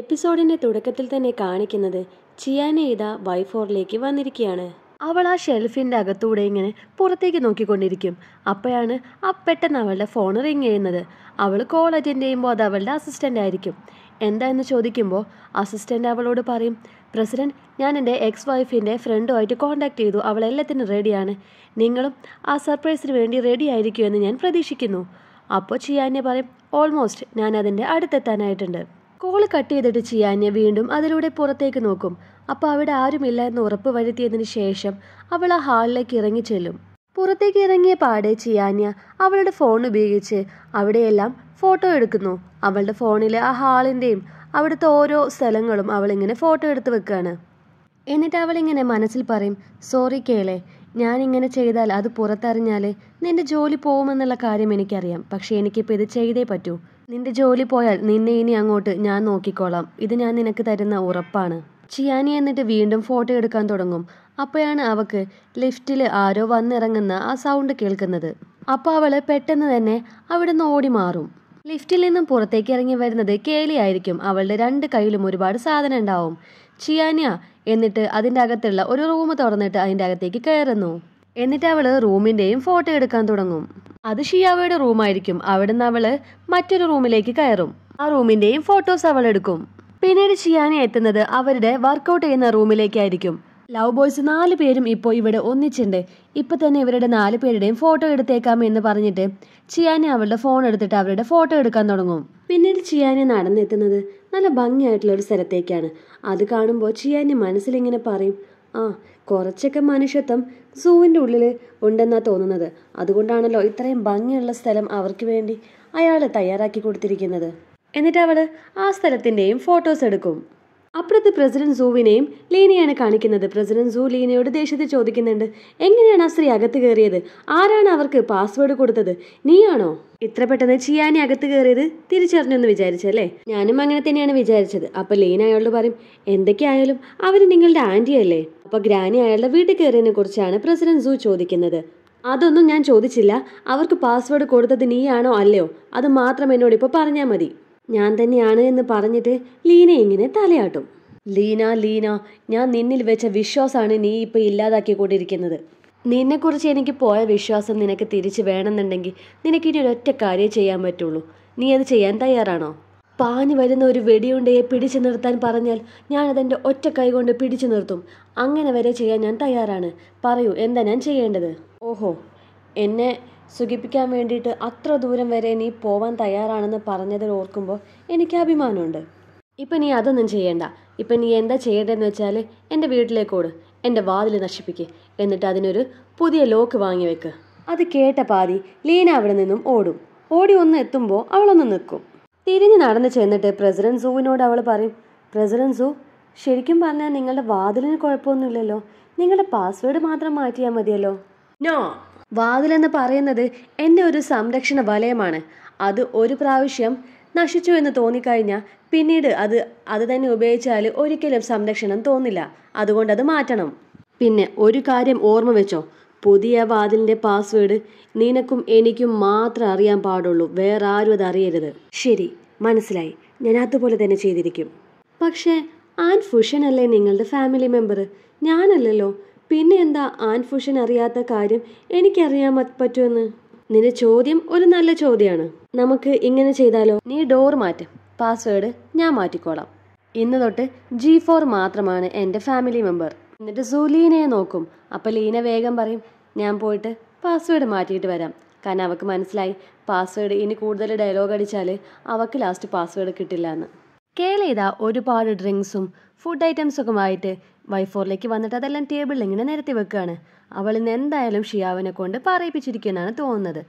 എപ്പിസോഡിന്റെ തുടക്കത്തിൽ തന്നെ കാണിക്കുന്നത് ചിയാന ഇത വൈഫോറിലേക്ക് വന്നിരിക്കുകയാണ് അവൾ ആ ഷെൽഫിന്റെ അകത്തൂടെ ഇങ്ങനെ പുറത്തേക്ക് നോക്കിക്കൊണ്ടിരിക്കും അപ്പോഴാണ് ആ പെട്ടെന്ന് അവളുടെ ഫോൺ റിങ് ചെയ്യുന്നത് അവൾ കോൾ അറ്റൻഡ് ചെയ്യുമ്പോൾ അത് അവളുടെ അസിസ്റ്റന്റ് ആയിരിക്കും എന്താ എന്ന് ചോദിക്കുമ്പോൾ അസിസ്റ്റന്റ് അവളോട് പറയും പ്രസിഡന്റ് ഞാൻ എൻ്റെ എക്സ് വൈഫിൻ്റെ ഫ്രണ്ടുമായിട്ട് കോൺടാക്ട് ചെയ്തു അവൾ എല്ലാത്തിനും റെഡിയാണ് നിങ്ങളും ആ സർപ്രൈസിന് വേണ്ടി റെഡി ആയിരിക്കുമെന്ന് ഞാൻ പ്രതീക്ഷിക്കുന്നു അപ്പോൾ ചിയാനെ പറയും ഓൾമോസ്റ്റ് ഞാൻ അതിൻ്റെ അടുത്തെത്താനായിട്ടുണ്ട് കോൾ കട്ട് ചെയ്തിട്ട് ഞാൻ വീണ്ടും അതിലൂടെ പുറത്തേക്ക് നോക്കും അപ്പോൾ അവിടെ ആരുമില്ല എന്ന് ഉറപ്പ് വരുത്തിയതിന് ശേഷം അവൾ ആ ഹാളിലേക്ക് ഇറങ്ങി ചെല്ലും പുറത്തേക്ക് ഇറങ്ങിയ പാടെ ചിയാന്യ അവളുടെ ഫോൺ ഉപയോഗിച്ച് അവിടെയെല്ലാം ഫോട്ടോ എടുക്കുന്നു അവളുടെ ഫോണിൽ ആ ഹാളിൻ്റെയും അവിടുത്തെ ഓരോ സ്ഥലങ്ങളും അവളിങ്ങനെ ഫോട്ടോ എടുത്ത് വെക്കുകയാണ് എന്നിട്ട് അവളിങ്ങനെ മനസ്സിൽ പറയും സോറി കേളെ ഞാനിങ്ങനെ ചെയ്താൽ അത് പുറത്തറിഞ്ഞാൽ നിന്റെ ജോലി പോകുമെന്നുള്ള കാര്യം എനിക്കറിയാം പക്ഷേ എനിക്കിപ്പോൾ ഇത് ചെയ്തേ പറ്റൂ നിന്റെ ജോലി പോയാൽ നിന്നെ ഇനി അങ്ങോട്ട് ഞാൻ നോക്കിക്കോളാം ഇത് ഞാൻ നിനക്ക് തരുന്ന ഉറപ്പാണ് ചിയാനി എന്നിട്ട് വീണ്ടും ഫോട്ടോ എടുക്കാൻ തുടങ്ങും അപ്പോഴാണ് അവക്ക് ലിഫ്റ്റിൽ ആരോ വന്നിറങ്ങുന്ന ആ സൗണ്ട് കേൾക്കുന്നത് അപ്പോൾ അവൾ പെട്ടെന്ന് തന്നെ നിന്ന് ഓടി മാറും ലിഫ്റ്റിൽ നിന്നും പുറത്തേക്ക് ഇറങ്ങി വരുന്നത് കേലി ആയിരിക്കും അവളുടെ രണ്ട് കയ്യിലും ഒരുപാട് സാധനം ഉണ്ടാവും ചിയാനിയ എന്നിട്ട് അതിൻ്റെ അകത്തുള്ള ഒരു റൂം തുറന്നിട്ട് അതിൻ്റെ അകത്തേക്ക് കയറുന്നു എന്നിട്ട് അവൾ റൂമിന്റെയും ഫോട്ടോ എടുക്കാൻ തുടങ്ങും അത് ഷിയാവയുടെ റൂമായിരിക്കും അവിടുന്ന് അവൾ മറ്റൊരു റൂമിലേക്ക് കയറും ആ റൂമിന്റെയും ഫോട്ടോസ് അവൾ എടുക്കും പിന്നീട് ഷിയാനെ എത്തുന്നത് അവരുടെ വർക്കൗട്ട് ചെയ്യുന്ന റൂമിലേക്കായിരിക്കും ലവ് ബോയ്സ് നാല് പേരും ഇപ്പോൾ ഇവിടെ ഒന്നിച്ചുണ്ട് ഇപ്പൊ തന്നെ ഇവരുടെ നാല് പേരുടെയും ഫോട്ടോ എടുത്തേക്കാം എന്ന് പറഞ്ഞിട്ട് ചിയാനെ അവളുടെ ഫോൺ എടുത്തിട്ട് അവരുടെ ഫോട്ടോ എടുക്കാൻ തുടങ്ങും പിന്നീട് ചിയാനെ നടന്നെത്തുന്നത് നല്ല ഭംഗിയായിട്ടുള്ള ഒരു സ്ഥലത്തേക്കാണ് അത് കാണുമ്പോൾ ചിയാനെ മനസ്സിലിങ്ങനെ പറയും ആ കുറച്ചൊക്കെ മനുഷ്യത്വം സൂവിൻ്റെ ഉള്ളിൽ ഉണ്ടെന്നാണ് തോന്നുന്നത് അതുകൊണ്ടാണല്ലോ ഇത്രയും ഭംഗിയുള്ള സ്ഥലം അവർക്ക് വേണ്ടി അയാൾ തയ്യാറാക്കി കൊടുത്തിരിക്കുന്നത് എന്നിട്ട് അവൾ ആ സ്ഥലത്തിൻ്റെയും ഫോട്ടോസ് എടുക്കും അപ്പുറത്ത് പ്രസിഡന്റ് സൂവിനെയും ലീനയാണ് കാണിക്കുന്നത് പ്രസിഡന്റ് സൂ ലീനയോട് ദേഷ്യത്തിൽ ചോദിക്കുന്നുണ്ട് എങ്ങനെയാണ് ആ സ്ത്രീ അകത്ത് കയറിയത് ആരാണ് അവർക്ക് പാസ്വേഡ് കൊടുത്തത് നീയാണോ ഇത്ര പെട്ടെന്ന് ചിയാനി അകത്ത് കയറിയത് തിരിച്ചറിഞ്ഞെന്ന് വിചാരിച്ചല്ലേ ഞാനും അങ്ങനെ തന്നെയാണ് വിചാരിച്ചത് അപ്പോൾ ലീന അയാളോട് പറയും എന്തൊക്കെയായാലും അവർ നിങ്ങളുടെ ആന്റി അല്ലേ അപ്പോൾ ഗ്രാനി അയാളുടെ വീട്ടിൽ കയറിയതിനെ കുറിച്ചാണ് പ്രസിഡന്റ് സൂ ചോദിക്കുന്നത് അതൊന്നും ഞാൻ ചോദിച്ചില്ല അവർക്ക് പാസ്വേഡ് കൊടുത്തത് നീയാണോ അല്ലയോ അത് മാത്രം എന്നോട് ഇപ്പോൾ പറഞ്ഞാൽ മതി ഞാൻ തന്നെയാണ് എന്ന് പറഞ്ഞിട്ട് ലീന ഇങ്ങനെ തലയാട്ടും ലീന ലീന ഞാൻ നിന്നിൽ വെച്ച വിശ്വാസമാണ് നീ ഇപ്പോൾ ഇല്ലാതാക്കിക്കൊണ്ടിരിക്കുന്നത് നിന്നെക്കുറിച്ച് എനിക്ക് പോയ വിശ്വാസം നിനക്ക് തിരിച്ചു വേണമെന്നുണ്ടെങ്കിൽ ഇനി ഒരൊറ്റ കാര്യം ചെയ്യാൻ പറ്റുള്ളൂ നീ അത് ചെയ്യാൻ തയ്യാറാണോ പാഞ്ഞു വരുന്ന ഒരു വെടിയുണ്ടയെ പിടിച്ചു നിർത്താൻ പറഞ്ഞാൽ ഞാനതെൻ്റെ ഒറ്റ കൈ കൊണ്ട് പിടിച്ചു നിർത്തും അങ്ങനെ വരെ ചെയ്യാൻ ഞാൻ തയ്യാറാണ് പറയൂ എന്താ ഞാൻ ചെയ്യേണ്ടത് ഓഹോ എന്നെ സുഖിപ്പിക്കാൻ വേണ്ടിയിട്ട് അത്ര ദൂരം വരെ നീ പോവാൻ തയ്യാറാണെന്ന് പറഞ്ഞതിൽ ഓർക്കുമ്പോൾ എനിക്ക് അഭിമാനമുണ്ട് ഇപ്പം നീ അതൊന്നും ചെയ്യണ്ട ഇപ്പം നീ എന്താ ചെയ്യേണ്ടതെന്ന് വെച്ചാൽ എൻ്റെ വീട്ടിലേക്ക് ഓട് എൻ്റെ വാതിൽ നശിപ്പിക്കുക എന്നിട്ട് അതിനൊരു പുതിയ ലോക്ക് വാങ്ങി വെക്ക് അത് കേട്ട പാതി ലീന അവിടെ നിന്നും ഓടും ഓടി ഒന്ന് എത്തുമ്പോൾ അവളൊന്ന് നിൽക്കും തിരിഞ്ഞ് നടന്ന് ചെന്നിട്ട് പ്രസിഡന്റ് സൂവിനോട് അവൾ പറയും പ്രസിഡന്റ് സൂ ശരിക്കും പറഞ്ഞാൽ നിങ്ങളുടെ വാതിലിന് കുഴപ്പമൊന്നുമില്ലല്ലോ നിങ്ങളുടെ പാസ്വേഡ് മാത്രം മാറ്റിയാൽ മതിയല്ലോ നോ വാതിലെന്ന് പറയുന്നത് എൻ്റെ ഒരു സംരക്ഷണ വലയമാണ് അത് ഒരു പ്രാവശ്യം നശിച്ചു എന്ന് തോന്നിക്കഴിഞ്ഞാൽ പിന്നീട് അത് അത് തന്നെ ഉപയോഗിച്ചാൽ ഒരിക്കലും സംരക്ഷണം തോന്നില്ല അതുകൊണ്ട് അത് മാറ്റണം പിന്നെ ഒരു കാര്യം ഓർമ്മ വെച്ചോ പുതിയ വാതിലിൻ്റെ പാസ്വേഡ് നിനക്കും എനിക്കും മാത്രം അറിയാൻ പാടുള്ളൂ വേറെ ആരും അത് അറിയരുത് ശരി മനസ്സിലായി ഞാൻ അതുപോലെ തന്നെ ചെയ്തിരിക്കും പക്ഷേ ആൻ ഫുഷൻ അല്ലേ നിങ്ങളുടെ ഫാമിലി മെമ്പർ ഞാനല്ലല്ലോ പിന്നെ എന്താ ആൻഫുഷൻ അറിയാത്ത കാര്യം എനിക്കറിയാൻ പറ്റുമെന്ന് നിന്റെ ചോദ്യം ഒരു നല്ല ചോദ്യമാണ് നമുക്ക് ഇങ്ങനെ ചെയ്താലോ നീ ഡോർ മാറ്റും പാസ്വേഡ് ഞാൻ മാറ്റിക്കോളാം ഇന്ന് തൊട്ട് ജി ഫോർ മാത്രമാണ് എൻ്റെ ഫാമിലി മെമ്പർ എന്നിട്ട് സുലീനയെ നോക്കും അപ്പോൾ ലീന വേഗം പറയും ഞാൻ പോയിട്ട് പാസ്വേഡ് മാറ്റിയിട്ട് വരാം കാരണം അവൾക്ക് മനസ്സിലായി പാസ്വേഡ് ഇനി കൂടുതൽ ഡയലോഗ് അടിച്ചാൽ അവൾക്ക് ലാസ്റ്റ് പാസ്വേഡ് കിട്ടില്ല എന്ന് കേളിത ഒരുപാട് ഡ്രിങ്ക്സും ഫുഡ് ഐറ്റംസൊക്കെ ആയിട്ട് വൈ ഫോറിലേക്ക് വന്നിട്ട് അതെല്ലാം ടേബിളിൽ ഇങ്ങനെ നിരത്തി വെക്കുകയാണ് അവൾ ഇന്ന് എന്തായാലും ഷിയാവിനെ കൊണ്ട് പറയിപ്പിച്ചിരിക്കുന്നതാണ് തോന്നുന്നത്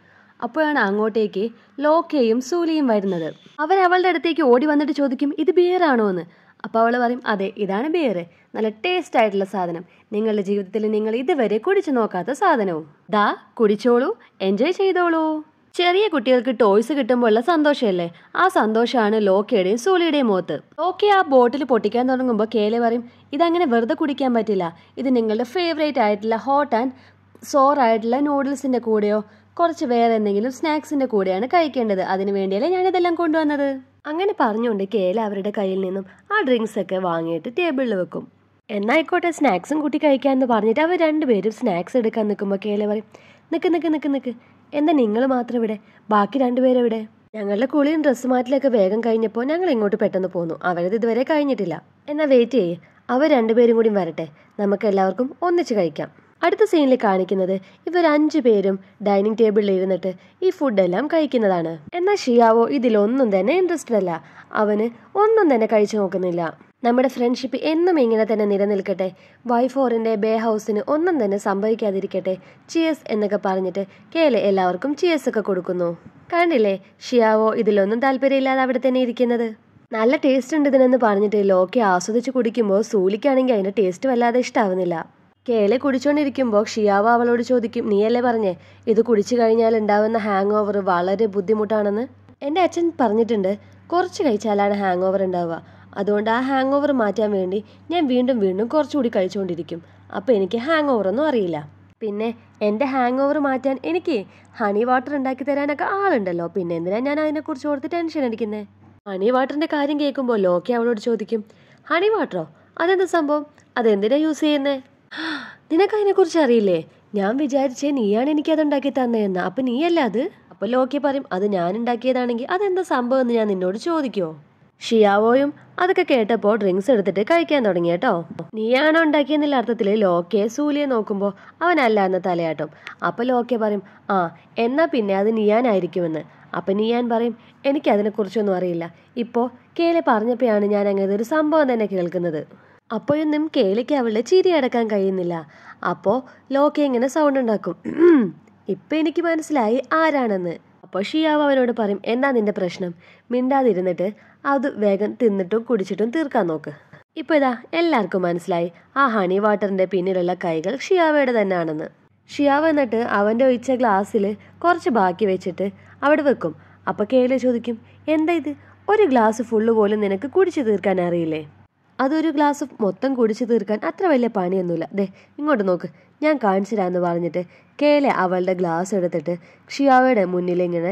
അപ്പോഴാണ് അങ്ങോട്ടേക്ക് ലോക്കയും സൂലിയും വരുന്നത് അവൻ അവളുടെ അടുത്തേക്ക് ഓടി വന്നിട്ട് ചോദിക്കും ഇത് ബിയറാണോ എന്ന് അപ്പോൾ അവൾ പറയും അതെ ഇതാണ് ബിയർ നല്ല ടേസ്റ്റ് ആയിട്ടുള്ള സാധനം നിങ്ങളുടെ ജീവിതത്തിൽ നിങ്ങൾ ഇതുവരെ കുടിച്ചു നോക്കാത്ത സാധനവും ദാ കുടിച്ചോളൂ എൻജോയ് ചെയ്തോളൂ ചെറിയ കുട്ടികൾക്ക് ടോയ്സ് കിട്ടുമ്പോഴുള്ള സന്തോഷമല്ലേ ആ സന്തോഷമാണ് ലോക്കയുടെയും സൂലിയുടെയും മുഖത്ത് ലോക്കെ ആ ബോട്ടിൽ പൊട്ടിക്കാൻ തുടങ്ങുമ്പോൾ കേലെ പറയും ഇതങ്ങനെ വെറുതെ കുടിക്കാൻ പറ്റില്ല ഇത് നിങ്ങളുടെ ഫേവറേറ്റ് ആയിട്ടുള്ള ഹോട്ട് ആൻഡ് സോർ ആയിട്ടുള്ള നൂഡിൽസിൻ്റെ കൂടെയോ കുറച്ച് വേറെ എന്തെങ്കിലും സ്നാക്സിൻ്റെ കൂടെയാണ് കഴിക്കേണ്ടത് അതിനു വേണ്ടിയല്ലേ ഞാനിതെല്ലാം കൊണ്ടുവന്നത് അങ്ങനെ പറഞ്ഞുകൊണ്ട് കേല അവരുടെ കയ്യിൽ നിന്നും ആ ഡ്രിങ്ക്സ് ഒക്കെ വാങ്ങിയിട്ട് ടേബിളിൽ വെക്കും എന്നായിക്കോട്ടെ സ്നാക്സും കൂട്ടി കഴിക്കാമെന്ന് പറഞ്ഞിട്ട് അവർ രണ്ടുപേരും സ്നാക്സ് എടുക്കാൻ നിൽക്കുമ്പോൾ കേല പറയും നിൽക്ക് നിൽക്ക് നിൽക്ക് നിൽക്ക് എന്താ നിങ്ങൾ മാത്രം ഇവിടെ ബാക്കി രണ്ടുപേരെവിടെ ഞങ്ങളുടെ കുളിയും ഡ്രസ്സ് മാറ്റിലൊക്കെ വേഗം കഴിഞ്ഞപ്പോൾ ഞങ്ങൾ ഇങ്ങോട്ട് പെട്ടെന്ന് പോന്നു അവരത് ഇതുവരെ കഴിഞ്ഞിട്ടില്ല എന്നാൽ വെയിറ്റ് ചെയ്യേ അവർ രണ്ടുപേരും കൂടി വരട്ടെ നമുക്ക് എല്ലാവർക്കും ഒന്നിച്ച് കഴിക്കാം അടുത്ത സീനിൽ കാണിക്കുന്നത് ഇവർ അഞ്ചു പേരും ഡൈനിങ് ടേബിളിൽ ഇരുന്നിട്ട് ഈ ഫുഡെല്ലാം കഴിക്കുന്നതാണ് എന്നാൽ ഷിയാവോ ഇതിലൊന്നും തന്നെ ഇൻട്രസ്റ്റഡ് അല്ല അവന് ഒന്നും തന്നെ കഴിച്ചു നോക്കുന്നില്ല നമ്മുടെ ഫ്രണ്ട്ഷിപ്പ് എന്നും ഇങ്ങനെ തന്നെ നിലനിൽക്കട്ടെ വൈഫോറിൻ്റെ ബേ ഹൗസിന് ഒന്നും തന്നെ സംഭവിക്കാതിരിക്കട്ടെ ചിയസ് എന്നൊക്കെ പറഞ്ഞിട്ട് കേലെ എല്ലാവർക്കും ചിയസ് ഒക്കെ കൊടുക്കുന്നു കണ്ടില്ലേ ഷിയാവോ ഇതിലൊന്നും താല്പര്യമില്ലാതെ അവിടെ തന്നെ ഇരിക്കുന്നത് നല്ല ടേസ്റ്റ് ഉണ്ട് ഇതിനെന്ന് പറഞ്ഞിട്ട് ലോക്കെ ആസ്വദിച്ച് കുടിക്കുമ്പോൾ സൂലിക്കാണെങ്കിൽ അതിൻ്റെ ടേസ്റ്റ് വല്ലാതെ ഇഷ്ടാവുന്നില്ല കേലെ കുടിച്ചുകൊണ്ടിരിക്കുമ്പോൾ ഷിയാവ അവളോട് ചോദിക്കും നീയല്ലേ പറഞ്ഞേ ഇത് കുടിച്ചു കഴിഞ്ഞാൽ ഉണ്ടാവുന്ന ഹാങ് ഓവർ വളരെ ബുദ്ധിമുട്ടാണെന്ന് എൻ്റെ അച്ഛൻ പറഞ്ഞിട്ടുണ്ട് കുറച്ച് കഴിച്ചാലാണ് ഹാങ് ഓവർ ഉണ്ടാവുക അതുകൊണ്ട് ആ ഹാങ് ഓവർ മാറ്റാൻ വേണ്ടി ഞാൻ വീണ്ടും വീണ്ടും കുറച്ചുകൂടി കഴിച്ചുകൊണ്ടിരിക്കും അപ്പോൾ എനിക്ക് ഹാങ് ഓവറൊന്നും അറിയില്ല പിന്നെ എൻ്റെ ഹാങ് ഓവർ മാറ്റാൻ എനിക്ക് ഹണി വാട്ടർ ഉണ്ടാക്കി തരാനൊക്കെ ആളുണ്ടല്ലോ പിന്നെ എന്തിനാണ് ഞാൻ അതിനെക്കുറിച്ച് ഓർത്ത് ടെൻഷൻ അടിക്കുന്നത് ഹണി വാട്ടറിൻ്റെ കാര്യം കേൾക്കുമ്പോൾ ലോക്കി അവളോട് ചോദിക്കും ഹണി വാട്ടറോ അതെന്താ സംഭവം അതെന്തിനാ യൂസ് ചെയ്യുന്നത് നിനക്ക് അതിനെക്കുറിച്ച് അറിയില്ലേ ഞാൻ വിചാരിച്ചേ നീയാണ് എനിക്ക് അത് ഉണ്ടാക്കി തന്നതെന്ന് അപ്പം നീയല്ല അത് അപ്പോൾ ലോക്കി പറയും അത് ഞാൻ ഉണ്ടാക്കിയതാണെങ്കിൽ അതെന്താ സംഭവം എന്ന് ഞാൻ നിന്നോട് ചോദിക്കുമോ ഷിയാവോയും അതൊക്കെ കേട്ടപ്പോൾ ഡ്രിങ്ക്സ് എടുത്തിട്ട് കഴിക്കാൻ തുടങ്ങി കേട്ടോ നീയാണോ ഉണ്ടാക്കിയെന്നുള്ള അർത്ഥത്തിൽ ലോക്കെ സൂലിയെ നോക്കുമ്പോൾ അവനല്ല എന്ന തലയാട്ടും അപ്പൊ ലോക്കെ പറയും ആ എന്നാ പിന്നെ അത് നീയാനായിരിക്കുമെന്ന് അപ്പൊ നീയാൻ പറയും എനിക്ക് കുറിച്ചൊന്നും അറിയില്ല ഇപ്പോ കേലെ പറഞ്ഞപ്പോഴാണ് ഞാൻ അങ്ങനെ ഒരു സംഭവം തന്നെ കേൾക്കുന്നത് അപ്പോഴൊന്നും കേളിക്ക് അവളുടെ ചിരി അടക്കാൻ കഴിയുന്നില്ല അപ്പോൾ ലോക്കെ ഇങ്ങനെ സൗണ്ട് ഉണ്ടാക്കും ഇപ്പൊ എനിക്ക് മനസ്സിലായി ആരാണെന്ന് അപ്പോൾ ഷിയാവ് അവരോട് പറയും എന്താ നിൻ്റെ പ്രശ്നം മിണ്ടാതിരുന്നിട്ട് അത് വേഗം തിന്നിട്ടും കുടിച്ചിട്ടും തീർക്കാൻ നോക്ക് ഇപ്പോൾ ഇതാ എല്ലാവർക്കും മനസ്സിലായി ആ ഹണി വാട്ടറിൻ്റെ പിന്നിലുള്ള കൈകൾ ഷിയാവയുടെ തന്നെയാണെന്ന് ഷിയാവ് എന്നിട്ട് അവൻ്റെ ഒഴിച്ച ഗ്ലാസ്സിൽ കുറച്ച് ബാക്കി വെച്ചിട്ട് അവിടെ വെക്കും അപ്പോൾ കേളി ചോദിക്കും എന്താ ഇത് ഒരു ഗ്ലാസ് ഫുള്ള് പോലും നിനക്ക് കുടിച്ചു തീർക്കാൻ അറിയില്ലേ അതൊരു ഗ്ലാസ് മൊത്തം കുടിച്ചു തീർക്കാൻ അത്ര വലിയ പണിയൊന്നുമില്ല ദേ ഇങ്ങോട്ട് നോക്ക് ഞാൻ കാണിച്ചു പറഞ്ഞിട്ട് കേലെ അവളുടെ ഗ്ലാസ് എടുത്തിട്ട് ഷിയാവയുടെ മുന്നിൽ ഇങ്ങനെ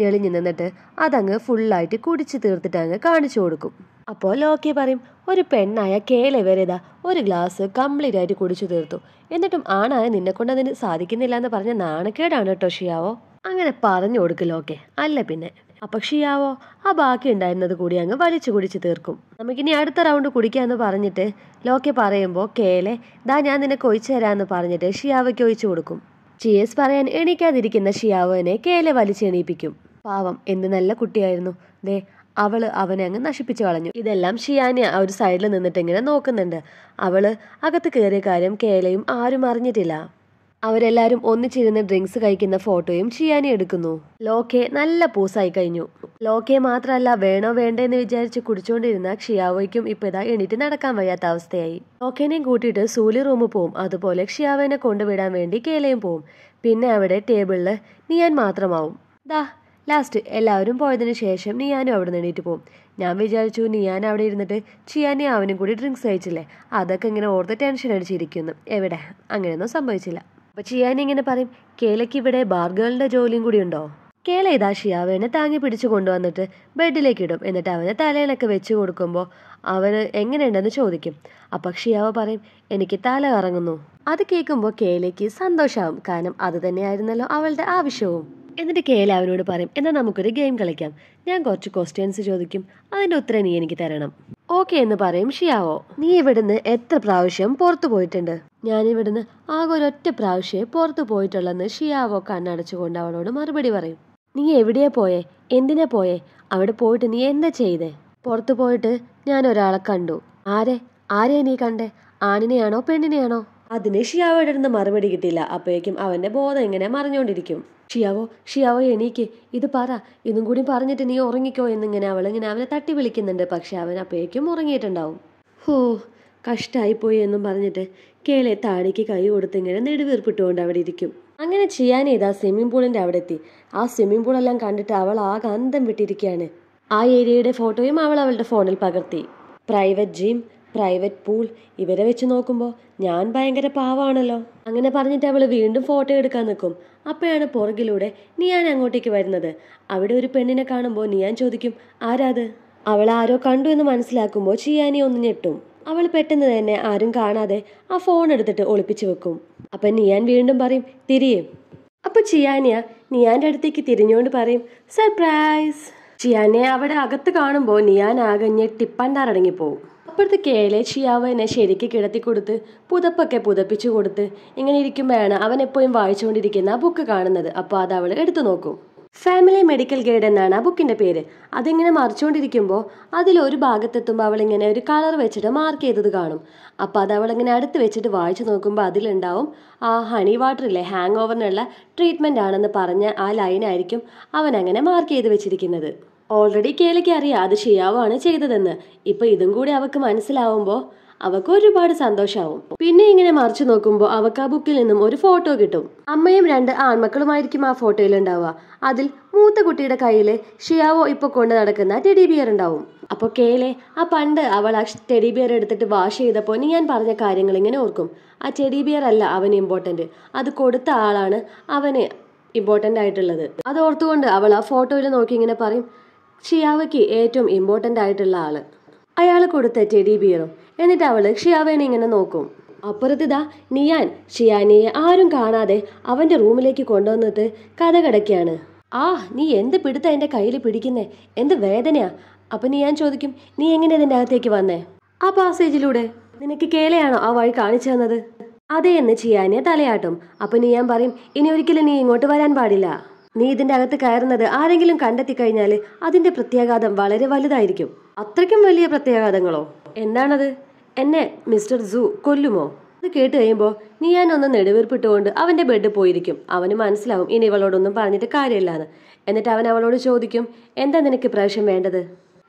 ഞെളിഞ്ഞു നിന്നിട്ട് അതങ്ങ് ഫുള്ളായിട്ട് കുടിച്ച് തീർത്തിട്ട് അങ്ങ് കാണിച്ചു കൊടുക്കും അപ്പോൾ ലോക്കെ പറയും ഒരു പെണ്ണായ കേലെ വരെതാ ഒരു ഗ്ലാസ് കംപ്ലീറ്റ് ആയിട്ട് കുടിച്ചു തീർത്തു എന്നിട്ടും ആണായ നിന്നെ കൊണ്ട് അതിന് സാധിക്കുന്നില്ല എന്ന് പറഞ്ഞ നാണക്കേടാണ് കേട്ടോ ഷിയാവോ അങ്ങനെ പറഞ്ഞു ലോക്കെ അല്ല പിന്നെ അപക്ഷിയാവോ ആ ബാക്കി ഉണ്ടായിരുന്നത് കൂടി അങ്ങ് വലിച്ചു കുടിച്ച് തീർക്കും നമുക്കിനി അടുത്ത റൗണ്ട് കുടിക്കാമെന്ന് പറഞ്ഞിട്ട് ലോക്കെ പറയുമ്പോൾ കേലെ ദാ ഞാൻ നിനക്ക് ഒഴിച്ചു തരാമെന്ന് പറഞ്ഞിട്ട് ഷിയാവയ്ക്ക് ഒഴിച്ചു കൊടുക്കും ചിയേഴ്സ് പറയാൻ എണീക്കാതിരിക്കുന്ന ഷിയാവോനെ കേലെ വലിച്ചെണീപ്പിക്കും പാവം എന്ത് നല്ല കുട്ടിയായിരുന്നു ദേ അവള് അവനെ അങ്ങ് നശിപ്പിച്ചു കളഞ്ഞു ഇതെല്ലാം ഷിയാനെ ആ ഒരു സൈഡിൽ നിന്നിട്ടിങ്ങനെ നോക്കുന്നുണ്ട് അവള് അകത്ത് കയറിയ കാര്യം കേലയും ആരും അറിഞ്ഞിട്ടില്ല അവരെല്ലാവരും ഒന്നിച്ചിരുന്ന് ഡ്രിങ്ക്സ് കഴിക്കുന്ന ഫോട്ടോയും ഷിയാനി എടുക്കുന്നു ലോക്കെ നല്ല പൂസായി കഴിഞ്ഞു ലോക്കെ മാത്രമല്ല വേണോ വേണ്ടെന്ന് വിചാരിച്ച് കുടിച്ചുകൊണ്ടിരുന്ന ഷിയാവോയ്ക്കും ഇപ്പൊ ഇതാ എണീറ്റ് നടക്കാൻ വയ്യാത്ത അവസ്ഥയായി ലോക്കേനെയും കൂട്ടിയിട്ട് സൂലി റൂമിൽ പോവും അതുപോലെ ക്ഷിയാവേനെ കൊണ്ടുവിടാൻ വേണ്ടി കേലയും പോവും പിന്നെ അവിടെ ടേബിളിൽ നിയാൻ മാത്രമാവും ദാ ലാസ്റ്റ് എല്ലാവരും പോയതിന് ശേഷം നിയാനും അവിടെ എണീറ്റ് പോകും ഞാൻ വിചാരിച്ചു നിയാൻ അവിടെ ഇരുന്നിട്ട് ചിയാനെ അവനും കൂടി ഡ്രിങ്ക്സ് കഴിച്ചില്ലേ അതൊക്കെ ഇങ്ങനെ ഓർത്ത് ടെൻഷൻ അടിച്ചിരിക്കുന്നു എവിടെ അങ്ങനെയൊന്നും സംഭവിച്ചില്ല അപ്പോൾ ചിയാനിങ്ങനെ പറയും കേലയ്ക്ക് ഇവിടെ ജോലിയും കൂടി ഉണ്ടോ കേല ഇതാ ഷിയാവേനെ താങ്ങി പിടിച്ചു കൊണ്ടുവന്നിട്ട് ബെഡിലേക്ക് ഇടും എന്നിട്ട് അവനെ തലയിലൊക്കെ വെച്ച് കൊടുക്കുമ്പോൾ അവന് എങ്ങനെയുണ്ടെന്ന് ചോദിക്കും അപ്പൊ ഷിയാവ് പറയും എനിക്ക് തല കറങ്ങുന്നു അത് കേൾക്കുമ്പോൾ കേലയ്ക്ക് സന്തോഷമാവും കാരണം അത് തന്നെയായിരുന്നല്ലോ അവളുടെ ആവശ്യവും എന്നിട്ട് എൽ അവനോട് പറയും എന്നാൽ നമുക്കൊരു ഗെയിം കളിക്കാം ഞാൻ കുറച്ച് ക്വസ്റ്റ്യൻസ് ചോദിക്കും അതിൻ്റെ ഉത്തരം നീ എനിക്ക് തരണം ഓക്കെ എന്ന് പറയും ഷിയാവോ നീ ഇവിടുന്ന് എത്ര പ്രാവശ്യം പുറത്തു പോയിട്ടുണ്ട് ഞാൻ ഇവിടുന്ന് ആകെ ഒരൊറ്റ പ്രാവശ്യമേ പുറത്തു പോയിട്ടുള്ളെന്ന് ഷിയാവോ കണ്ണടച്ചുകൊണ്ട് അവളോട് മറുപടി പറയും നീ എവിടെയാ പോയേ എന്തിനാ പോയേ അവിടെ പോയിട്ട് നീ എന്താ ചെയ്തേ പുറത്തു പോയിട്ട് ഞാൻ ഒരാളെ കണ്ടു ആരെ ആരെ നീ കണ്ടേ ആണിനെയാണോ പെണ്ണിനെയാണോ അതിന് ഷിയാവോ നിന്ന് മറുപടി കിട്ടില്ല അപ്പോഴേക്കും അവന്റെ ബോധം ഇങ്ങനെ മറിഞ്ഞുകൊണ്ടിരിക്കും ഷിയാവോ ഷിയാവോ എണീക്ക് ഇത് പറ ഇതും കൂടി പറഞ്ഞിട്ട് നീ ഉറങ്ങിക്കോ എന്നിങ്ങനെ അവളിങ്ങനെ അവനെ തട്ടി വിളിക്കുന്നുണ്ട് പക്ഷെ അവൻ അപ്പേക്കും ഉറങ്ങിയിട്ടുണ്ടാവും ഹോ കഷ്ടായിപ്പോയി എന്നും പറഞ്ഞിട്ട് കേളെ താടിക്ക് കൈ കൊടുത്ത് ഇങ്ങനെ നെടുവീർപ്പിട്ടുകൊണ്ട് അവിടെ ഇരിക്കും അങ്ങനെ ചിയാനെ ആ സ്വിമ്മിംഗ് പൂളിൻ്റെ അവിടെ എത്തി ആ സ്വിമ്മിംഗ് പൂളെല്ലാം കണ്ടിട്ട് അവൾ ആകെ അന്തം വിട്ടിരിക്കുകയാണ് ആ ഏരിയയുടെ ഫോട്ടോയും അവൾ അവളുടെ ഫോണിൽ പകർത്തി പ്രൈവറ്റ് ജിം പ്രൈവറ്റ് പൂൾ ഇവരെ വെച്ച് നോക്കുമ്പോൾ ഞാൻ ഭയങ്കര പാവാണല്ലോ അങ്ങനെ പറഞ്ഞിട്ട് അവൾ വീണ്ടും ഫോട്ടോ എടുക്കാൻ നിൽക്കും അപ്പോഴാണ് പുറകിലൂടെ നിയാൻ അങ്ങോട്ടേക്ക് വരുന്നത് അവിടെ ഒരു പെണ്ണിനെ കാണുമ്പോൾ നിയാൻ ചോദിക്കും ആരാത് അവൾ ആരോ കണ്ടു എന്ന് മനസ്സിലാക്കുമ്പോൾ ചെയ്യാനി ഒന്ന് ഞെട്ടും അവൾ പെട്ടെന്ന് തന്നെ ആരും കാണാതെ ആ ഫോൺ എടുത്തിട്ട് ഒളിപ്പിച്ചു വെക്കും അപ്പം നിയാൻ വീണ്ടും പറയും തിരിയേ അപ്പോൾ ചിയാനിയ നിയാന്റെ അടുത്തേക്ക് തിരിഞ്ഞുകൊണ്ട് പറയും സർപ്രൈസ് ചിയാനെ അവിടെ അകത്ത് കാണുമ്പോൾ നിയാൻ ടിപ്പാൻ താറടങ്ങിപ്പോവും അപ്പോഴത്തെ കേലെ എന്നെ ശരിക്ക് കിടത്തി കൊടുത്ത് പുതപ്പൊക്കെ പുതപ്പിച്ചു കൊടുത്ത് ഇങ്ങനെ ഇരിക്കുമ്പോഴാണ് അവൻ എപ്പോഴും വായിച്ചുകൊണ്ടിരിക്കുന്ന ആ ബുക്ക് കാണുന്നത് അപ്പോൾ അത് അവൾ എടുത്തു നോക്കും ഫാമിലി മെഡിക്കൽ ഗൈഡ് എന്നാണ് ആ ബുക്കിൻ്റെ പേര് അതിങ്ങനെ മറിച്ചുകൊണ്ടിരിക്കുമ്പോൾ അതിലൊരു ഭാഗത്തെത്തുമ്പോൾ അവളിങ്ങനെ ഒരു കളർ വെച്ചിട്ട് മാർക്ക് ചെയ്തത് കാണും അപ്പോൾ അത് അവളിങ്ങനെ അടുത്ത് വെച്ചിട്ട് വായിച്ചു നോക്കുമ്പോൾ അതിലുണ്ടാവും ആ ഹണി വാട്ടറിലെ ഹാങ് ഓവറിനുള്ള ട്രീറ്റ്മെൻ്റ് ആണെന്ന് പറഞ്ഞ ആ ലൈനായിരിക്കും അവൻ അങ്ങനെ മാർക്ക് ചെയ്ത് വെച്ചിരിക്കുന്നത് ഓൾറെഡി കേലയ്ക്ക് അറിയാം അത് ഷിയാവാണ് ചെയ്തതെന്ന് ഇപ്പൊ ഇതും കൂടി അവക്ക് മനസ്സിലാവുമ്പോൾ അവക്ക് ഒരുപാട് സന്തോഷാവും പിന്നെ ഇങ്ങനെ മറിച്ചു നോക്കുമ്പോൾ അവക്ക് ആ ബുക്കിൽ നിന്നും ഒരു ഫോട്ടോ കിട്ടും അമ്മയും രണ്ട് ആൺമക്കളുമായിരിക്കും ആ ഫോട്ടോയിൽ ഉണ്ടാവുക അതിൽ മൂത്ത കുട്ടിയുടെ കയ്യിൽ ഷിയാവോ ഇപ്പോൾ കൊണ്ട് നടക്കുന്ന ടെഡി ബിയർ ഉണ്ടാവും അപ്പോൾ കേലെ ആ പണ്ട് അവൾ ആ ടെഡി ബിയർ എടുത്തിട്ട് വാഷ് ചെയ്തപ്പോൾ നീ ഞാൻ പറഞ്ഞ കാര്യങ്ങൾ ഇങ്ങനെ ഓർക്കും ആ ടെഡി ബിയർ അല്ല അവന് ഇമ്പോർട്ടന്റ് അത് കൊടുത്ത ആളാണ് അവന് ഇമ്പോർട്ടന്റ് ആയിട്ടുള്ളത് അത് ഓർത്തുകൊണ്ട് അവൾ ആ ഫോട്ടോയിൽ നോക്കി ഇങ്ങനെ പറയും ഷിയാവയ്ക്ക് ഏറ്റവും ഇമ്പോർട്ടൻ്റ് ആയിട്ടുള്ള ആള് അയാൾ കൊടുത്ത ടെഡി ബിയറും എന്നിട്ട് അവൾ ഷിയാവേനെ ഇങ്ങനെ നോക്കും അപ്പുറത്തിതാ നിയാൻ ഷിയാനിയെ ആരും കാണാതെ അവന്റെ റൂമിലേക്ക് കൊണ്ടുവന്നിട്ട് കിടക്കുകയാണ് ആ നീ എന്ത് പിടുത്ത എൻ്റെ കയ്യിൽ പിടിക്കുന്നേ എന്ത് വേദനയാ അപ്പൊ നീ ഞാൻ ചോദിക്കും നീ എങ്ങനെ ഇതിൻ്റെ അകത്തേക്ക് വന്നേ ആ പാസേജിലൂടെ നിനക്ക് കേലയാണോ ആ വഴി കാണിച്ചു തന്നത് അതെ എന്ന് ചെയ്യാനേ തലയാട്ടും അപ്പൊ നീ ഞാൻ പറയും ഇനി ഒരിക്കലും നീ ഇങ്ങോട്ട് വരാൻ പാടില്ല നീ ഇതിന്റെ അകത്ത് കയറുന്നത് ആരെങ്കിലും കണ്ടെത്തി കഴിഞ്ഞാൽ അതിന്റെ പ്രത്യാഘാതം വളരെ വലുതായിരിക്കും അത്രയ്ക്കും വലിയ പ്രത്യാഘാതങ്ങളോ എന്താണത് എന്നെ മിസ്റ്റർ സു കൊല്ലുമോ അത് കേട്ട് കഴിയുമ്പോൾ നീ ഒന്ന് നെടുവീർപ്പിട്ടുകൊണ്ട് അവന്റെ ബെഡ് പോയിരിക്കും അവന് മനസ്സിലാവും ഇനി ഇവളോടൊന്നും പറഞ്ഞിട്ട് കാര്യമില്ലാന്ന് എന്നിട്ട് അവൻ അവളോട് ചോദിക്കും എന്താ നിനക്ക് പ്രാവശ്യം വേണ്ടത്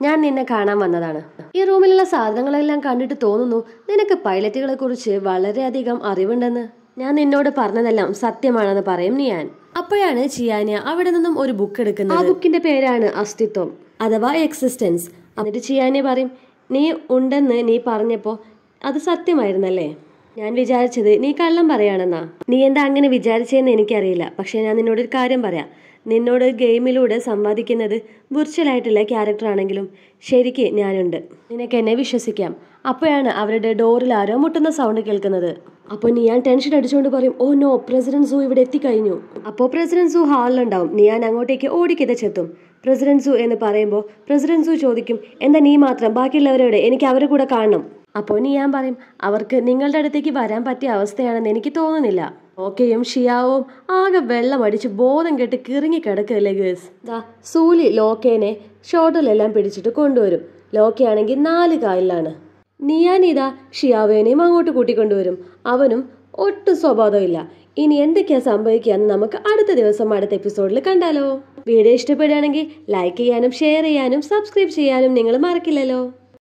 ഞാൻ നിന്നെ കാണാൻ വന്നതാണ് ഈ റൂമിലുള്ള സാധനങ്ങളെല്ലാം കണ്ടിട്ട് തോന്നുന്നു നിനക്ക് പൈലറ്റുകളെ കുറിച്ച് വളരെയധികം അറിവുണ്ടെന്ന് ഞാൻ നിന്നോട് പറഞ്ഞതെല്ലാം സത്യമാണെന്ന് പറയും ഞാൻ അപ്പോഴാണ് ചിയാന അവിടെ നിന്നും ഒരു ബുക്ക് എടുക്കുന്നത് ആ ബുക്കിന്റെ പേരാണ് അസ്തിത്വം അഥവാ എക്സിസ്റ്റൻസ് എന്നിട്ട് ചിയാനെ പറയും നീ ഉണ്ടെന്ന് നീ പറഞ്ഞപ്പോ അത് സത്യമായിരുന്നല്ലേ ഞാൻ വിചാരിച്ചത് നീ കള്ളം പറയാണെന്നാ നീ എന്താ അങ്ങനെ വിചാരിച്ചതെന്ന് എനിക്കറിയില്ല പക്ഷേ ഞാൻ നിന്നോടൊരു കാര്യം പറയാം നിന്നോട് ഗെയിമിലൂടെ സംവാദിക്കുന്നത് വിർച്വലായിട്ടുള്ള ക്യാരക്ടറാണെങ്കിലും ശരിക്ക് ഞാനുണ്ട് നിനക്ക് എന്നെ വിശ്വസിക്കാം അപ്പോഴാണ് അവരുടെ ഡോറിൽ ആരോ മുട്ടുന്ന സൗണ്ട് കേൾക്കുന്നത് അപ്പോൾ ഞാൻ ടെൻഷൻ അടിച്ചുകൊണ്ട് പറയും ഓ നോ പ്രസിഡന്റ് സു ഇവിടെ എത്തിക്കഴിഞ്ഞു അപ്പോൾ പ്രസിഡന്റ് സു ഹാളിലുണ്ടാവും ഞാൻ അങ്ങോട്ടേക്ക് ഓടിക്കിതച്ചെത്തും പ്രസിഡന്റ് സു എന്ന് പറയുമ്പോൾ പ്രസിഡന്റ് സു ചോദിക്കും എന്താ നീ മാത്രം ബാക്കിയുള്ളവരോട് എനിക്ക് അവരെ കൂടെ കാണണം അപ്പോൾ നീ ഞാൻ പറയും അവർക്ക് നിങ്ങളുടെ അടുത്തേക്ക് വരാൻ പറ്റിയ അവസ്ഥയാണെന്ന് എനിക്ക് തോന്നുന്നില്ല ഓക്കെയും ഷിയാവും ആകെ വെള്ളം അടിച്ച് ബോധം കെട്ട് കിടക്കല്ലേ ഗേൾസ് ദാ സൂലി ലോക്കേനെ ഷോട്ടിലെല്ലാം പിടിച്ചിട്ട് കൊണ്ടുവരും ലോക്കയാണെങ്കിൽ നാല് കാലിലാണ് നിയാനിത ഷിയാവേനെയും അങ്ങോട്ട് കൂട്ടിക്കൊണ്ടുവരും അവനും ഒട്ടും സ്വഭാവമില്ല ഇനി എന്തൊക്കെയാ സംഭവിക്കുക എന്ന് നമുക്ക് അടുത്ത ദിവസം അടുത്ത എപ്പിസോഡിൽ കണ്ടാലോ വീഡിയോ ഇഷ്ടപ്പെടുകയാണെങ്കിൽ ലൈക്ക് ചെയ്യാനും ഷെയർ ചെയ്യാനും സബ്സ്ക്രൈബ് ചെയ്യാനും നിങ്ങൾ മറക്കില്ലല്ലോ